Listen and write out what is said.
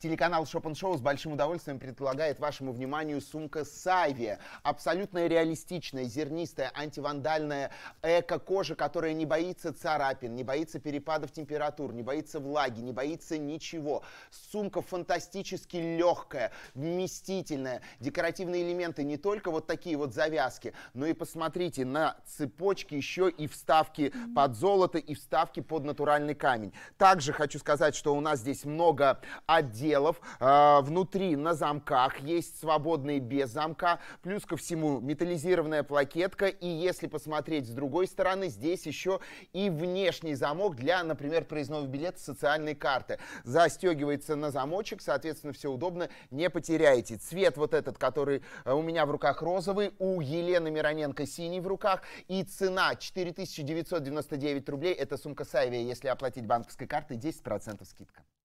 Телеканал Шопен Шоу с большим удовольствием предлагает вашему вниманию сумка Сави. Абсолютно реалистичная, зернистая, антивандальная эко-кожа, которая не боится царапин, не боится перепадов температур, не боится влаги, не боится ничего. Сумка фантастически легкая, вместительная. Декоративные элементы не только вот такие вот завязки, но и посмотрите на цепочки еще и вставки под золото и вставки под натуральный камень. Также хочу сказать, что у нас здесь много отдельных отделов. Э, внутри на замках есть свободные без замка. Плюс ко всему металлизированная плакетка. И если посмотреть с другой стороны, здесь еще и внешний замок для, например, проездного билета социальной карты. Застегивается на замочек, соответственно, все удобно, не потеряете. Цвет вот этот, который э, у меня в руках розовый, у Елены Мироненко синий в руках. И цена 4999 рублей. Это сумка Сайвия, если оплатить банковской картой, 10% скидка.